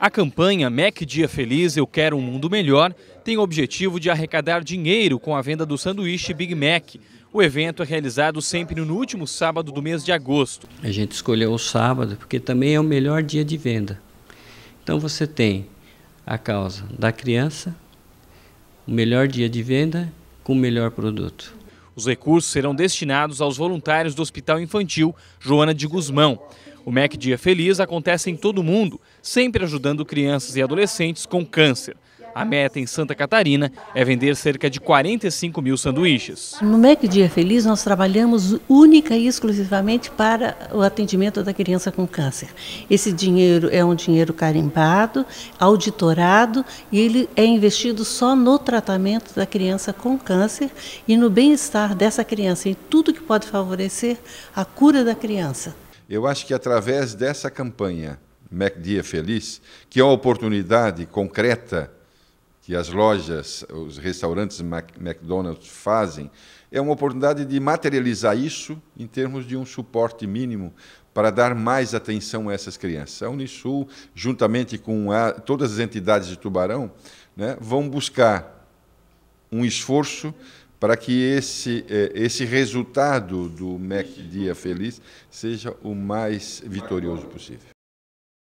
A campanha Mac Dia Feliz Eu Quero um Mundo Melhor tem o objetivo de arrecadar dinheiro com a venda do sanduíche Big Mac. O evento é realizado sempre no último sábado do mês de agosto. A gente escolheu o sábado porque também é o melhor dia de venda. Então você tem a causa da criança, o melhor dia de venda com o melhor produto. Os recursos serão destinados aos voluntários do Hospital Infantil Joana de Guzmão. O MEC Dia Feliz acontece em todo o mundo, sempre ajudando crianças e adolescentes com câncer. A meta em Santa Catarina é vender cerca de 45 mil sanduíches. No MEC Dia Feliz, nós trabalhamos única e exclusivamente para o atendimento da criança com câncer. Esse dinheiro é um dinheiro carimbado, auditorado e ele é investido só no tratamento da criança com câncer e no bem-estar dessa criança, em tudo que pode favorecer a cura da criança. Eu acho que através dessa campanha MacDia Feliz, que é uma oportunidade concreta que as lojas, os restaurantes McDonald's fazem, é uma oportunidade de materializar isso em termos de um suporte mínimo para dar mais atenção a essas crianças. A Unisul, juntamente com a, todas as entidades de Tubarão, né, vão buscar um esforço para que esse, é, esse resultado do MEC Dia Feliz seja o mais vitorioso possível.